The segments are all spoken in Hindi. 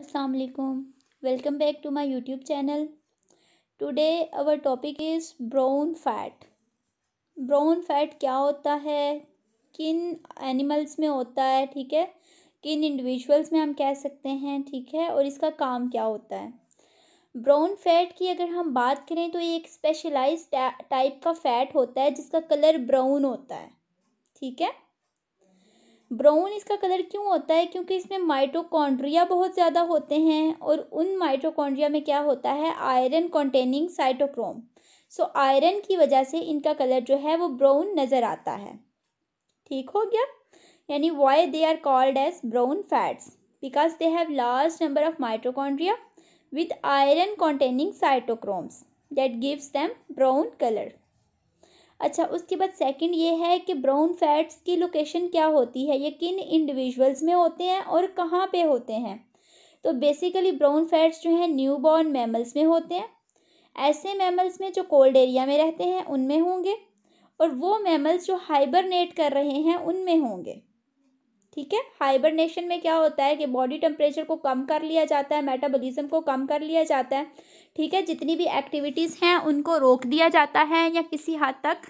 असलकुम welcome back to my YouTube channel today our topic is brown fat brown fat क्या होता है किन एनिमल्स में होता है ठीक है किन इंडिविजुअल्स में हम कह सकते हैं ठीक है और इसका काम क्या होता है ब्राउन फैट की अगर हम बात करें तो ये एक स्पेशलाइज टाइप का फैट होता है जिसका कलर ब्राउन होता है ठीक है ब्राउन इसका कलर क्यों होता है क्योंकि इसमें माइटोकॉन्ड्रिया बहुत ज़्यादा होते हैं और उन माइटोकॉन्ड्रिया में क्या होता है iron containing cytochrome so iron की वजह से इनका कलर जो है वो ब्राउन नज़र आता है ठीक हो गया यानी why they are called as brown fats because they have large number of mitochondria with iron containing cytochromes that gives them brown colour अच्छा उसके बाद सेकंड ये है कि ब्राउन फैट्स की लोकेशन क्या होती है ये किन इंडिविजुअल्स में होते हैं और कहाँ पे होते हैं तो बेसिकली ब्राउन फैट्स जो हैं न्यू बॉर्न मैमल्स में होते हैं ऐसे मैमल्स में जो कोल्ड एरिया में रहते हैं उनमें होंगे और वो मैमल्स जो हाइबरनेट कर रहे हैं उनमें होंगे ठीक है हाइबरनेशन में क्या होता है कि बॉडी टेम्परेचर को कम कर लिया जाता है मेटाबॉलिज्म को कम कर लिया जाता है ठीक है जितनी भी एक्टिविटीज़ हैं उनको रोक दिया जाता है या किसी हद हाँ तक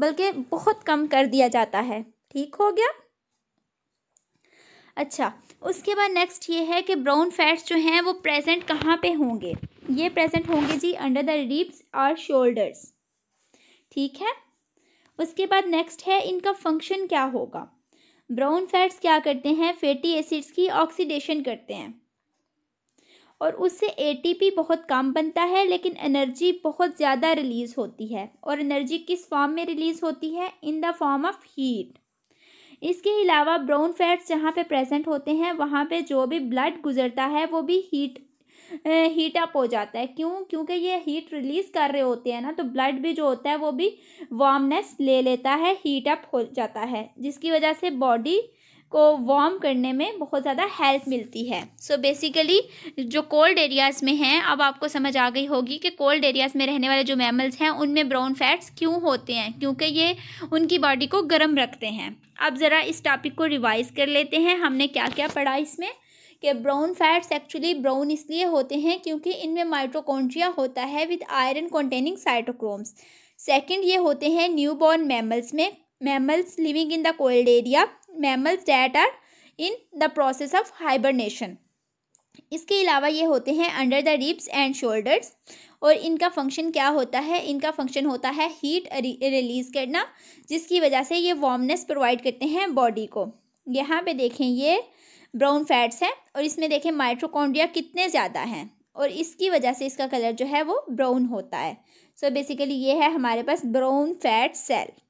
बल्कि बहुत कम कर दिया जाता है ठीक हो गया अच्छा उसके बाद नेक्स्ट ये है कि ब्राउन फैट्स जो हैं वो प्रेजेंट कहाँ पे होंगे ये प्रेजेंट होंगे जी अंडर द रिब्स और शोल्डर्स ठीक है उसके बाद नेक्स्ट है इनका फंक्शन क्या होगा ब्राउन फैट्स क्या करते हैं फैटी एसिड्स की ऑक्सीडेशन करते हैं और उससे एटीपी बहुत कम बनता है लेकिन एनर्जी बहुत ज़्यादा रिलीज़ होती है और एनर्जी किस फॉर्म में रिलीज़ होती है in the form of heat इसके अलावा ब्राउन फैट्स जहाँ पे प्रेजेंट होते हैं वहाँ पे जो भी ब्लड गुजरता है वो भी हीट हीट अप हो जाता है क्यों क्योंकि ये हीट रिलीज़ कर रहे होते हैं ना तो ब्लड भी जो होता है वो भी वार्मनेस ले लेता है हीट अप हो जाता है जिसकी वजह से बॉडी को वार्म करने में बहुत ज़्यादा हेल्प मिलती है सो so बेसिकली जो कोल्ड एरियाज़ में हैं अब आपको समझ आ गई होगी कि कोल्ड एरियाज़ में रहने वाले जो मैमल्स हैं उनमें ब्राउन फैट्स क्यों होते हैं क्योंकि ये उनकी बॉडी को गर्म रखते हैं अब ज़रा इस टॉपिक को रिवाइज़ कर लेते हैं हमने क्या क्या पढ़ा इसमें कि ब्राउन फैट्स एक्चुअली ब्राउन इसलिए होते हैं क्योंकि इनमें माइट्रोकॉन्ड्रिया होता है with iron containing cytochromes second ये होते हैं न्यू बॉर्न मैमल्स में mammals living in the cold area mammals that are in the process of hibernation इसके अलावा ये होते हैं under the ribs and shoulders और इनका फंक्शन क्या होता है इनका फंक्शन होता है हीट रिलीज़ करना जिसकी वजह से ये वार्मनेस प्रोवाइड करते हैं बॉडी को यहाँ पे देखें ये ब्राउन फैट्स हैं और इसमें देखें माइट्रोकॉन्ड्रिया कितने ज़्यादा हैं और इसकी वजह से इसका कलर जो है वो ब्राउन होता है सो so बेसिकली ये है हमारे पास ब्राउन फैट सेल